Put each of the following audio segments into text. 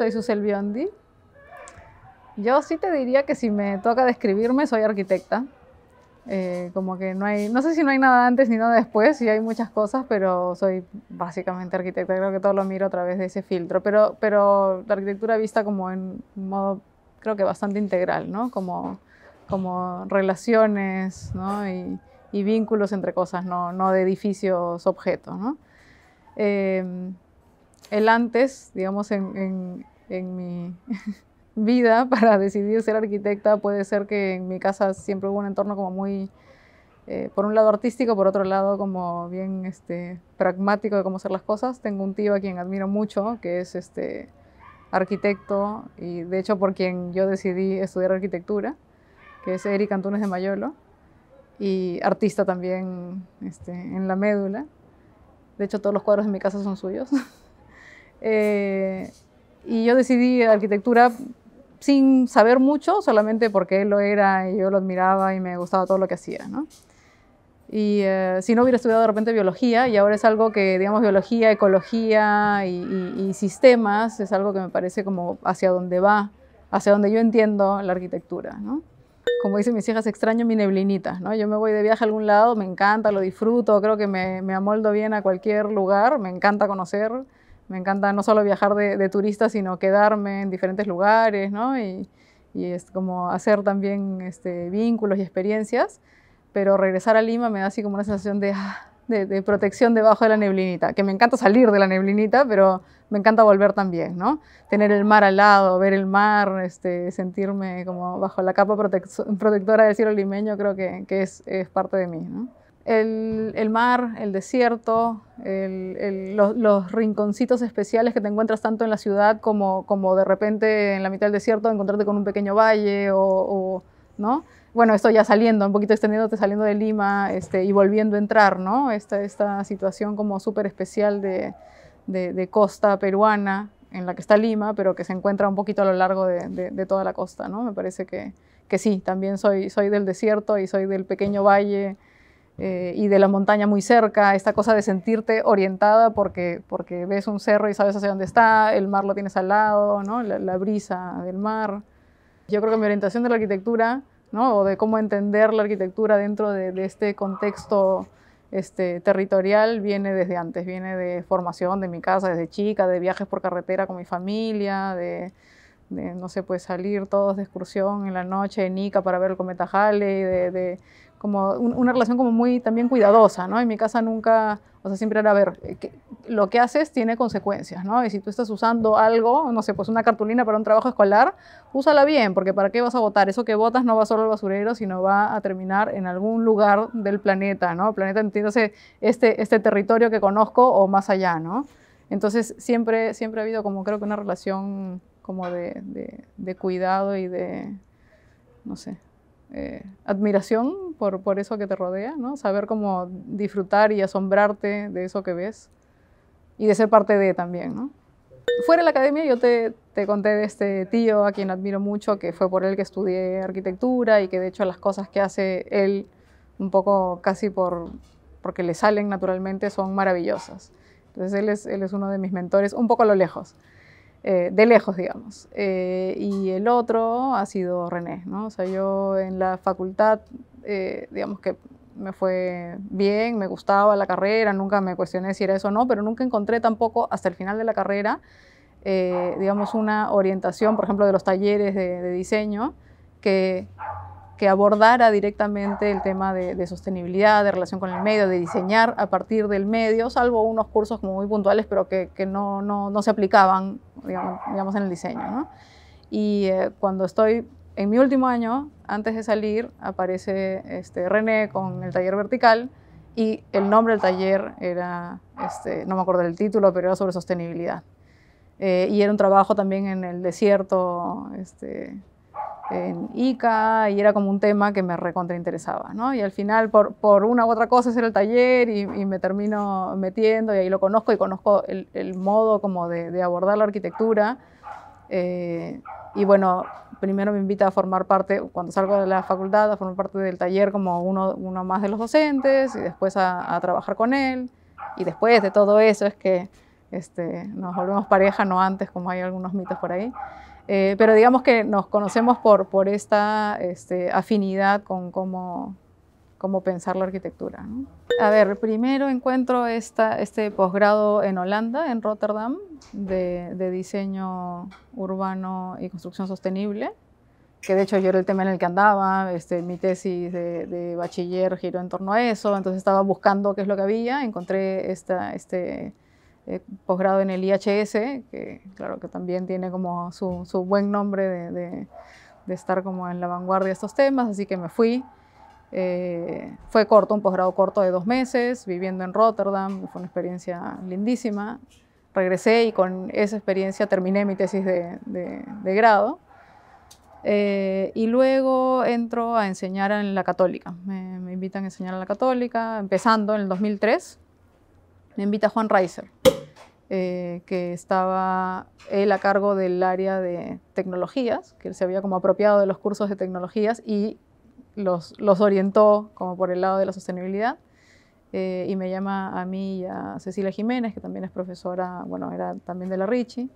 soy Susel Biondi. Yo sí te diría que si me toca describirme, soy arquitecta. Eh, como que no hay, no sé si no hay nada antes ni nada después, y hay muchas cosas, pero soy básicamente arquitecta, creo que todo lo miro a través de ese filtro, pero, pero la arquitectura vista como en modo, creo que bastante integral, ¿no? Como, como relaciones, ¿no? Y, vínculos entre cosas, no, de edificios, objetos, ¿no? Eh, el antes, digamos, en, en mi vida para decidir ser arquitecta. Puede ser que en mi casa siempre hubo un entorno como muy, eh, por un lado artístico, por otro lado como bien este, pragmático de cómo hacer las cosas. Tengo un tío a quien admiro mucho, que es este, arquitecto y de hecho por quien yo decidí estudiar arquitectura, que es Eric Antunes de Mayolo y artista también este, en la médula. De hecho, todos los cuadros de mi casa son suyos. Eh, y yo decidí arquitectura sin saber mucho, solamente porque él lo era y yo lo admiraba y me gustaba todo lo que hacía, ¿no? Y eh, si no hubiera estudiado de repente biología, y ahora es algo que, digamos, biología, ecología y, sistemas, es algo que me parece como hacia dónde va, hacia donde yo entiendo la arquitectura, ¿no? Como dicen mis hijas, extraño mi neblinita, ¿no? Yo me voy de viaje a algún lado, me encanta, lo disfruto, creo que me, me amoldo bien a cualquier lugar, me encanta conocer, me encanta no solo viajar de, turista, sino quedarme en diferentes lugares, ¿no? Y, es como hacer también este, vínculos y experiencias. Pero regresar a Lima me da así como una sensación ah, de, protección debajo de la neblinita, que me encanta salir de la neblinita, pero me encanta volver también, ¿no? Tener el mar al lado, ver el mar, este, sentirme como bajo la capa protectora del cielo limeño, creo que, es, parte de mí, el, mar, el desierto, los, rinconcitos especiales que te encuentras tanto en la ciudad como, de repente en la mitad del desierto encontrarte con un pequeño valle o, ¿no? Bueno, esto ya saliendo, un poquito extendiéndote, saliendo de Lima este, y volviendo a entrar, ¿no? Esta, esta situación como súper especial de, costa peruana, en la que está Lima, pero que se encuentra un poquito a lo largo de, toda la costa, ¿no? Me parece que, que, sí, también soy, soy del desierto y soy del pequeño valle eh, y de la montaña muy cerca, esta cosa de sentirte orientada porque, porque ves un cerro y sabes hacia dónde está, el mar lo tienes al lado, la, brisa del mar. Yo creo que mi orientación de la arquitectura, o de cómo entender la arquitectura dentro de, este contexto este, territorial viene desde antes, viene de formación de mi casa desde chica, de viajes por carretera con mi familia, de, no sé, pues salir todos de excursión en la noche en Ica para ver el cometa Halley, de, de como una relación como muy también cuidadosa, ¿no? En mi casa nunca, o sea, siempre era, a ver, eh, lo que haces tiene consecuencias, ¿no? Y si tú estás usando algo, no sé, pues una cartulina para un trabajo escolar, úsala bien, porque ¿para qué vas a votar? Eso que votas no va solo al basurero, sino va a terminar en algún lugar del planeta, ¿no? Planeta, entiéndase, este, este territorio que conozco o más allá, ¿no? Entonces, siempre, siempre ha habido como creo que una relación como de cuidado y de, no sé, eh, admiración por, por, eso que te rodea, ¿no? saber cómo disfrutar y asombrarte de eso que ves y de ser parte de también. ¿no? Fuera de la academia yo te, te, conté de este tío a quien admiro mucho, que fue por él que estudié arquitectura y que de hecho las cosas que hace él un poco casi por, porque le salen naturalmente son maravillosas. Entonces él es, él es uno de mis mentores, un poco a lo lejos. Eh, de lejos, digamos. Eh, y el otro ha sido René, ¿no? O sea, yo en la facultad, eh, digamos que me fue bien, me gustaba la carrera, nunca me cuestioné si era eso o no, pero nunca encontré tampoco hasta el final de la carrera, digamos, una orientación, por ejemplo, de los talleres de diseño que que abordara directamente el tema de, sostenibilidad, de relación con el medio, de diseñar a partir del medio, salvo unos cursos como muy puntuales, pero que, no, se aplicaban, digamos, en el diseño. Y eh, cuando estoy en mi último año, antes de salir, aparece este, René con el taller vertical y el nombre del taller era, este, no me acuerdo del título, pero era sobre sostenibilidad. Eh, y era un trabajo también en el desierto, este, en ICA y era como un tema que me recontrainteresaba, ¿no? Y al final, por, por, una u otra cosa, es el taller y, me termino metiendo y ahí lo conozco y conozco el, modo como de, abordar la arquitectura. Eh, y bueno, primero me invita a formar parte, cuando salgo de la facultad, a formar parte del taller como uno, uno más de los docentes y después a, a trabajar con él. Y después de todo eso es que este, nos volvemos pareja, no antes, como hay algunos mitos por ahí. Eh, pero digamos que nos conocemos por, por esta este, afinidad con cómo, pensar la arquitectura. A ver, primero encuentro esta, este posgrado en Holanda, en Rotterdam, de, diseño urbano y construcción sostenible, que de hecho yo era el tema en el que andaba, este, mi tesis de, de, bachiller giró en torno a eso, entonces estaba buscando qué es lo que había, encontré esta, este eh, posgrado en el IHS, que claro que también tiene como su, su buen nombre de, de, estar como en la vanguardia de estos temas, así que me fui. Eh, fue corto, un posgrado corto de dos meses, viviendo en Rotterdam, fue una experiencia lindísima. Regresé y con esa experiencia terminé mi tesis de, de grado. Eh, y luego entro a enseñar en la católica. Me, me invitan a enseñar en la católica, empezando en el 2003 me invita Juan Reiser, eh, que estaba él a cargo del área de tecnologías, que él se había como apropiado de los cursos de tecnologías y los, los orientó como por el lado de la sostenibilidad. Eh, y me llama a mí y a Cecilia Jiménez, que también es profesora, bueno, era también de la RICI,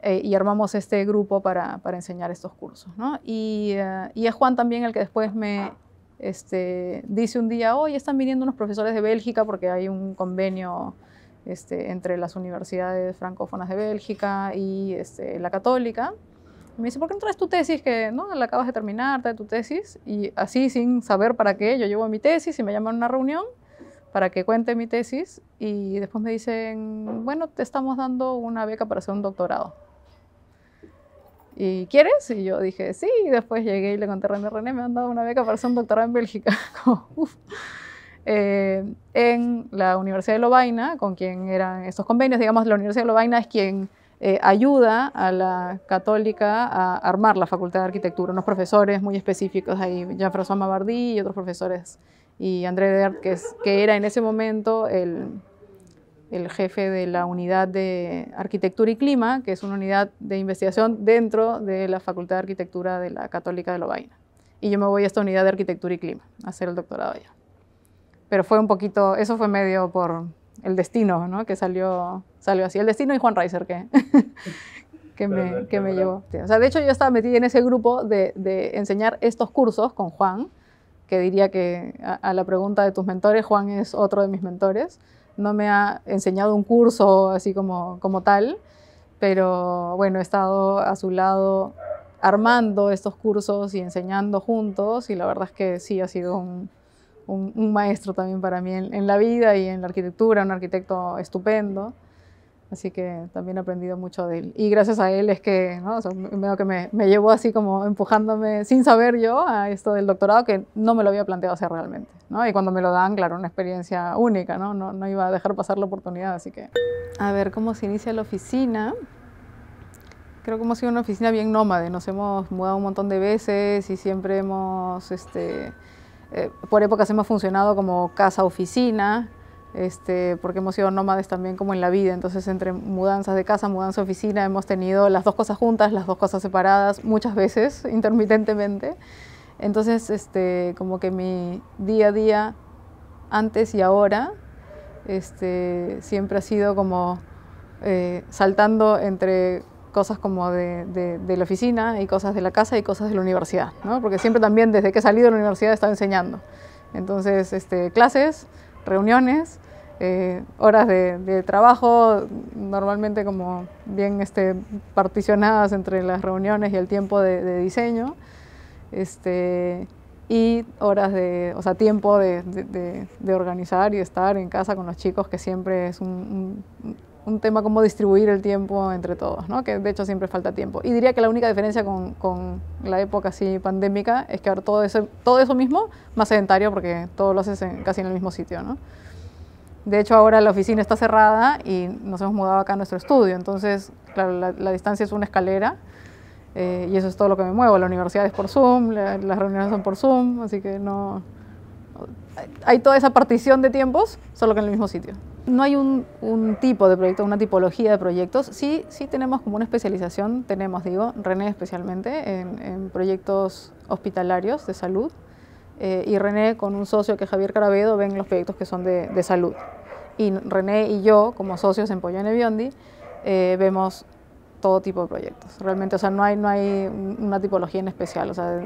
eh, y armamos este grupo para, para enseñar estos cursos. ¿no? Y, y, es Juan también el que después me este, dice un día, hoy están viniendo unos profesores de Bélgica porque hay un convenio este, entre las universidades francófonas de Bélgica y este, la católica. me dice, ¿por qué no traes tu tesis? Que no, la acabas de terminar, trae tu tesis. Y así, sin saber para qué, yo llevo mi tesis y me llaman a una reunión para que cuente mi tesis y después me dicen, bueno, te estamos dando una beca para hacer un doctorado. ¿y quieres? Y yo dije, sí, y después llegué y le conté a René, René, me han dado una beca para hacer un doctorado en Bélgica. Eh, en la Universidad de Lovaina, con quien eran estos convenios, digamos, la Universidad de Lovaina es quien eh, ayuda a la católica a armar la Facultad de Arquitectura, unos profesores muy específicos ahí, Jean-François Mabardi y otros profesores, y André Dert, que, que era en ese momento el el jefe de la unidad de arquitectura y clima, que es una unidad de investigación dentro de la Facultad de Arquitectura de la Católica de Lobaina. Y yo me voy a esta unidad de arquitectura y clima a hacer el doctorado allá. Pero fue un poquito, eso fue medio por el destino, ¿no? Que salió, salió así. El destino y Juan Reiser, que, que me, llevó. O sea, de hecho yo estaba metida en ese grupo de, enseñar estos cursos con Juan, que diría que a, la pregunta de tus mentores, Juan es otro de mis mentores, no me ha enseñado un curso así como, tal, pero bueno, he estado a su lado armando estos cursos y enseñando juntos y la verdad es que sí ha sido un, maestro también para mí en, la vida y en la arquitectura, un arquitecto estupendo. Así que también he aprendido mucho de él. Y gracias a él es que, ¿no? me, me, llevó así como empujándome sin saber yo a esto del doctorado que no me lo había planteado hacer realmente. ¿no? Y cuando me lo dan, claro, una experiencia única, ¿no? No, no iba a dejar pasar la oportunidad. Así que, a ver cómo se inicia la oficina. Creo que hemos sido una oficina bien nómade. Nos hemos mudado un montón de veces y siempre hemos, este, eh, por épocas hemos funcionado como casa-oficina este, porque hemos sido nómades también como en la vida, entonces entre mudanzas de casa, mudanza de oficina, hemos tenido las dos cosas juntas, las dos cosas separadas, muchas veces, intermitentemente. Entonces, este, como que mi día a día, antes y ahora, este, siempre ha sido como eh, saltando entre cosas como de, la oficina y cosas de la casa y cosas de la universidad, ¿no? porque siempre también desde que he salido de la universidad he estado enseñando. Entonces, clases, reuniones, eh, horas de, trabajo, normalmente como bien este, particionadas entre las reuniones y el tiempo de, diseño, este, y horas de, o sea, tiempo de, de, organizar y estar en casa con los chicos, que siempre es un, un tema como distribuir el tiempo entre todos, ¿no? que de hecho siempre falta tiempo. Y diría que la única diferencia con, la época así pandémica es que ahora todo eso, todo eso mismo más sedentario porque todo lo haces casi en el mismo sitio. De hecho ahora la oficina está cerrada y nos hemos mudado acá a nuestro estudio, entonces claro, la, distancia es una escalera eh, y eso es todo lo que me muevo. La universidad es por Zoom, las reuniones son por Zoom, así que no... Hay toda esa partición de tiempos, solo que en el mismo sitio. No hay un, tipo de proyecto, una tipología de proyectos. Sí, sí tenemos como una especialización, tenemos, digo, René especialmente, en, proyectos hospitalarios de salud. Eh, y René con un socio que es Javier Carabedo ven los proyectos que son de, salud. Y René y yo, como socios en Pollone Biondi, eh, vemos todo tipo de proyectos. Realmente, o sea, no hay, no hay una tipología en especial. O sea,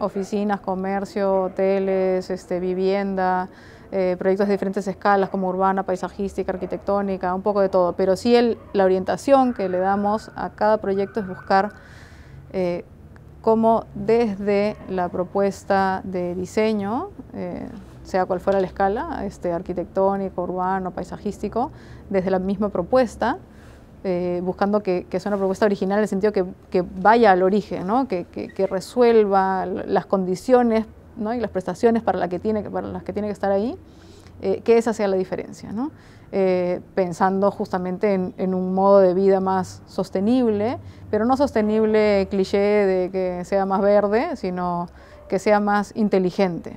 oficinas, comercio, hoteles, este, vivienda, eh, proyectos de diferentes escalas, como urbana, paisajística, arquitectónica, un poco de todo. Pero sí el, la orientación que le damos a cada proyecto es buscar eh, cómo desde la propuesta de diseño, eh, sea cual fuera la escala, este, arquitectónico, urbano, paisajístico, desde la misma propuesta, buscando que, que, sea una propuesta original en el sentido que, vaya al origen, que, que, resuelva las condiciones y las prestaciones para, que tiene, para las que tiene que estar ahí, eh, que esa sea la diferencia, eh, pensando justamente en, un modo de vida más sostenible, pero no sostenible cliché de que sea más verde, sino que sea más inteligente,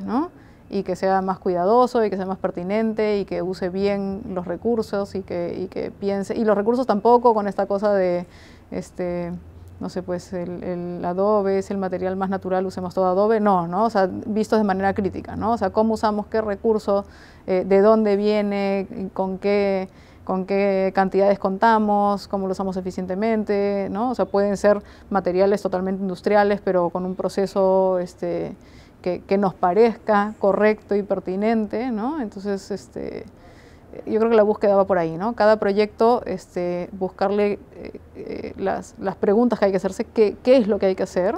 y que sea más cuidadoso y que sea más pertinente y que use bien los recursos y que, y que piense, y los recursos tampoco con esta cosa de... Este, no sé, pues el, adobe es el material más natural, usemos todo adobe, no, ¿no? O sea, vistos de manera crítica, ¿no? O sea, cómo usamos qué recurso? Eh, de dónde viene, con qué, con qué cantidades contamos, cómo lo usamos eficientemente, ¿no? O sea, pueden ser materiales totalmente industriales, pero con un proceso este, que, que nos parezca correcto y pertinente, ¿no? Entonces, este yo creo que la búsqueda va por ahí, Cada proyecto, este, buscarle eh, eh, las, preguntas que hay que hacerse, qué, qué es lo que hay que hacer,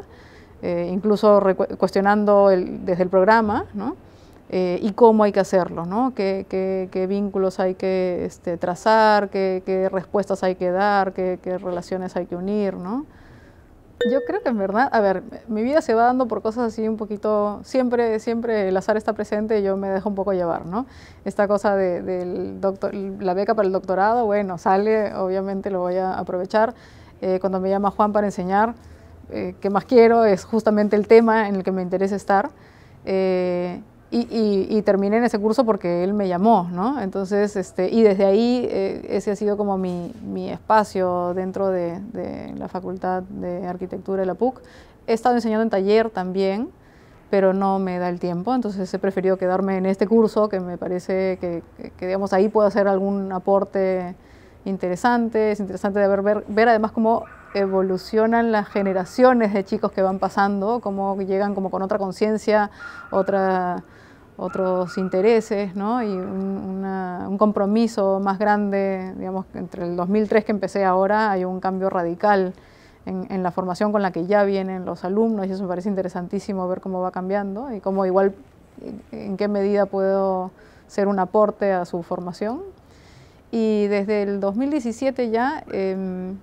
eh, incluso cuestionando desde el programa, y cómo hay que hacerlo, ¿no? qué, qué, vínculos hay que este, trazar, qué, qué, respuestas hay que dar, qué, relaciones hay que unir. ¿no? Yo creo que en verdad, a ver, mi vida se va dando por cosas así un poquito, siempre, siempre el azar está presente y yo me dejo un poco llevar, ¿no? Esta cosa de, del doctor, la beca para el doctorado, bueno, sale, obviamente lo voy a aprovechar. Eh, cuando me llama Juan para enseñar, eh, ¿qué más quiero? Es justamente el tema en el que me interesa estar. Eh, y, terminé en ese curso porque él me llamó, ¿no? Entonces, este, y desde ahí eh, ese ha sido como mi, mi espacio dentro de, la Facultad de Arquitectura de la PUC. He estado enseñando en taller también, pero no me da el tiempo, entonces he preferido quedarme en este curso que me parece que, que, digamos, ahí puedo hacer algún aporte interesante, es interesante de ver, ver, ver además cómo evolucionan las generaciones de chicos que van pasando, cómo llegan como con otra conciencia, otra, otros intereses ¿no? y un, compromiso más grande, digamos, entre el 2003 que empecé ahora hay un cambio radical en, la formación con la que ya vienen los alumnos y eso me parece interesantísimo ver cómo va cambiando y cómo igual en qué medida puedo ser un aporte a su formación. Y desde el 2017 ya... Em,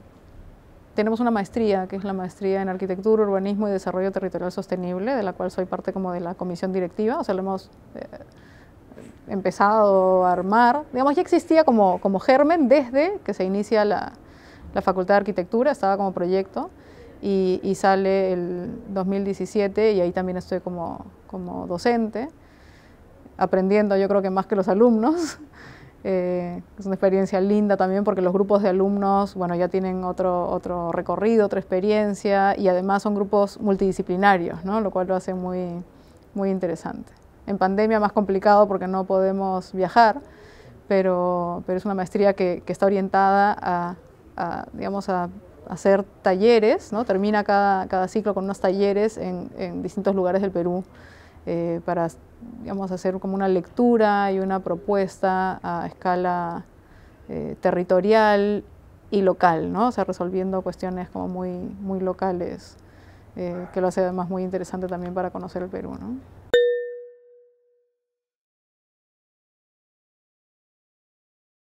tenemos una maestría, que es la maestría en arquitectura, urbanismo y desarrollo territorial sostenible, de la cual soy parte como de la comisión directiva, o sea, lo hemos eh, empezado a armar. Digamos, ya existía como, como germen desde que se inicia la, la Facultad de Arquitectura, estaba como proyecto, y, y, sale el 2017 y ahí también estoy como, como docente, aprendiendo yo creo que más que los alumnos. Eh, es una experiencia linda también porque los grupos de alumnos, bueno, ya tienen otro, otro recorrido, otra experiencia y además son grupos multidisciplinarios, ¿no? lo cual lo hace muy, muy interesante. En pandemia más complicado porque no podemos viajar, pero, pero es una maestría que, está orientada a, a, digamos, a hacer talleres, ¿no? termina cada, cada ciclo con unos talleres en distintos lugares del Perú eh, para digamos, hacer como una lectura y una propuesta a escala eh, territorial y local, ¿no? o sea, resolviendo cuestiones como muy, muy locales, eh, que lo hace además muy interesante también para conocer el Perú.